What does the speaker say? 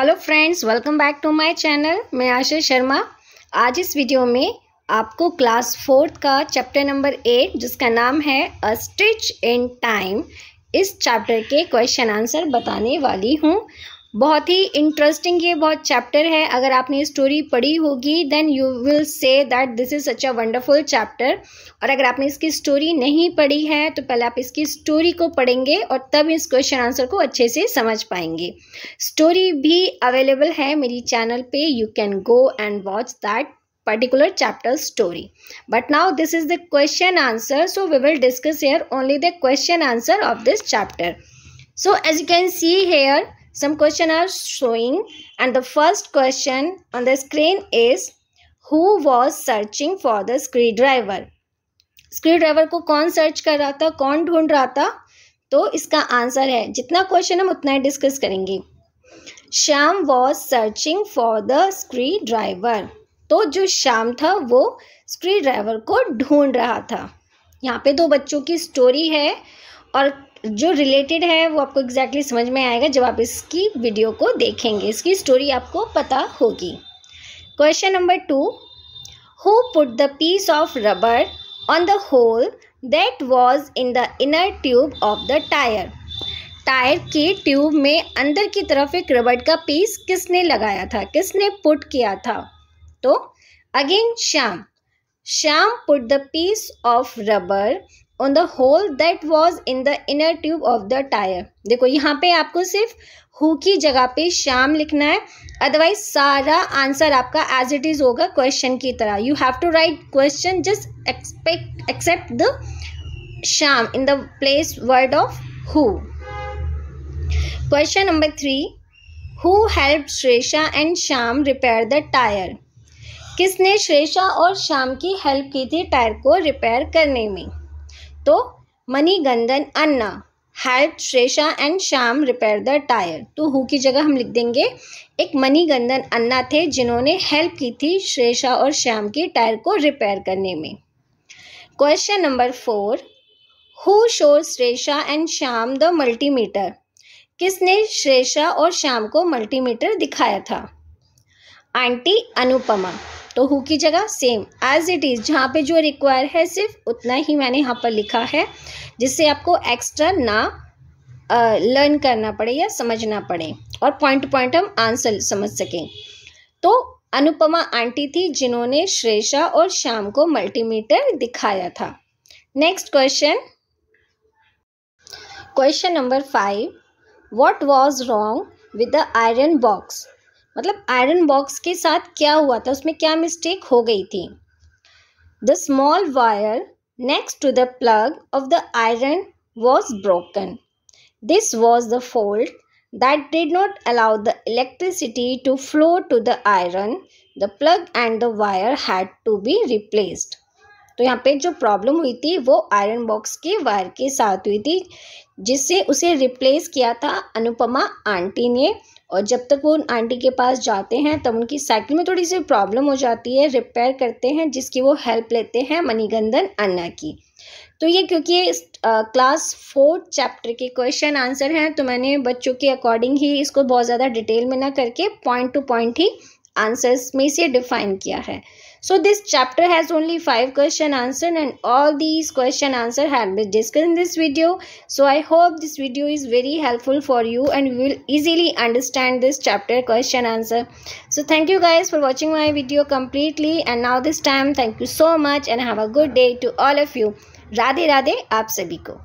Hello friends welcome back to my channel मैं आशा शर्मा आज इस वीडियो में आपको क्लास फोर्थ का चैप्टर नंबर एट जिसका नाम है अ स्टिच इन टाइम इस चैप्टर के क्वेश्चन आंसर बताने वाली हूँ बहुत ही इंटरेस्टिंग ये बहुत चैप्टर है अगर आपने ये स्टोरी पढ़ी होगी then you will say that this is such a wonderful chapter और अगर आपने इसकी स्टोरी नहीं पढ़ी है तो पहले आप इसकी स्टोरी को पढ़ेंगे और तब इस क्वेश्चन आंसर को अच्छे से समझ पाएंगे स्टोरी भी अवेलेबल है मेरी चैनल पे you can go and watch that particular chapter story but now this is the question answer so we will discuss here only the question answer of this chapter so as you can see here Some questions are showing and the first question on the screen is Who was searching for the screwdriver? Screwdriver को कौन search कर रहा था कौन ढूंढ रहा था तो इसका आंसर है जितना क्वेश्चन हम उतना ही डिस्कस करेंगे Shyam was searching for the screwdriver तो जो श्याम था वो स्क्रू ड्राइवर को ढूंढ रहा था यहाँ पे दो बच्चों की स्टोरी है और जो रिलेटेड है वो आपको एग्जैक्टली exactly समझ में आएगा जब आप इसकी वीडियो को देखेंगे इसकी स्टोरी आपको पता होगी question number two who put the piece of rubber on the hole that was in the inner tube of the tyre tyre के ट्यूब में अंदर की तरफ एक रबड़ का पीस किसने लगाया था किसने पुट किया था तो again Shyam Shyam put the piece of rubber on the hole that was in the inner tube of the tyre देखो यहाँ पे आपको सिर्फ हु की जगह पे शाम लिखना है अदरवाइज सारा आंसर आपका एज इट इज़ होगा क्वेश्चन की तरह you have to write question just expect except the Shyam in the place word of who question number three who help Shresha and Shyam repair the tyre किसने श्रेषा और श्याम की हेल्प की थी टायर को रिपेयर करने में तो Manigandhan Anna help Shresha and Shyam repair the tyre तो हु की जगह हम लिख देंगे एक मणिगंधन अन्ना थे जिन्होंने हेल्प की थी श्रेषा और श्याम के टायर को रिपेयर करने में question number four who show Shresha and Shyam the multimeter किसने श्रेषा और श्याम को मल्टीमीटर दिखाया था आंटी अनुपमा तो हु की जगह सेम एज इट इज़ जहाँ पे जो रिक्वायर है सिर्फ उतना ही मैंने यहाँ पर लिखा है जिससे आपको एक्स्ट्रा ना लर्न uh, करना पड़े या समझना पड़े और पॉइंट पॉइंट हम आंसर समझ सकें तो अनुपमा आंटी थी जिन्होंने श्रेषा और श्याम को मल्टीमीटर दिखाया था next question question number five what was wrong with the iron box मतलब आयरन बॉक्स के साथ क्या हुआ था उसमें क्या मिस्टेक हो गई थी the small wire next to the plug of the iron was broken this was the fault that did not allow the electricity to flow to the iron the plug and the wire had to be replaced तो यहाँ पे जो problem हुई थी वो iron box के wire के साथ हुई थी जिससे उसे रिप्लेस किया था अनुपमा आंटी ने और जब तक वो उन आंटी के पास जाते हैं तब उनकी साइकिल में थोड़ी सी प्रॉब्लम हो जाती है रिपेयर करते हैं जिसकी वो हेल्प लेते हैं मणिगंधन अन्ना की तो ये क्योंकि क्लास फोर्थ चैप्टर के क्वेश्चन आंसर हैं तो मैंने बच्चों के अकॉर्डिंग ही इसको बहुत ज़्यादा डिटेल में ना करके पॉइंट टू पॉइंट ही आंसर्स में से डिफाइन किया है So this chapter has only 5 question answer and all these question answer have been discussed in this video. So I hope this video is very helpful for you and you will easily understand this chapter question answer. So thank you guys for watching my video completely and now this time thank you so much and have a good day to all of you. Radhe Radhe आप sabhi ko.